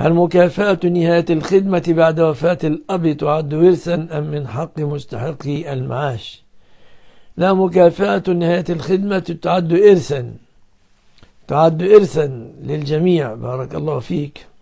هل مكافأة نهاية الخدمة بعد وفاة الأب تعد ورثا أم من حق مستحقي المعاش؟ لا مكافأة نهاية الخدمة تعد إرثا تعد إرثا للجميع بارك الله فيك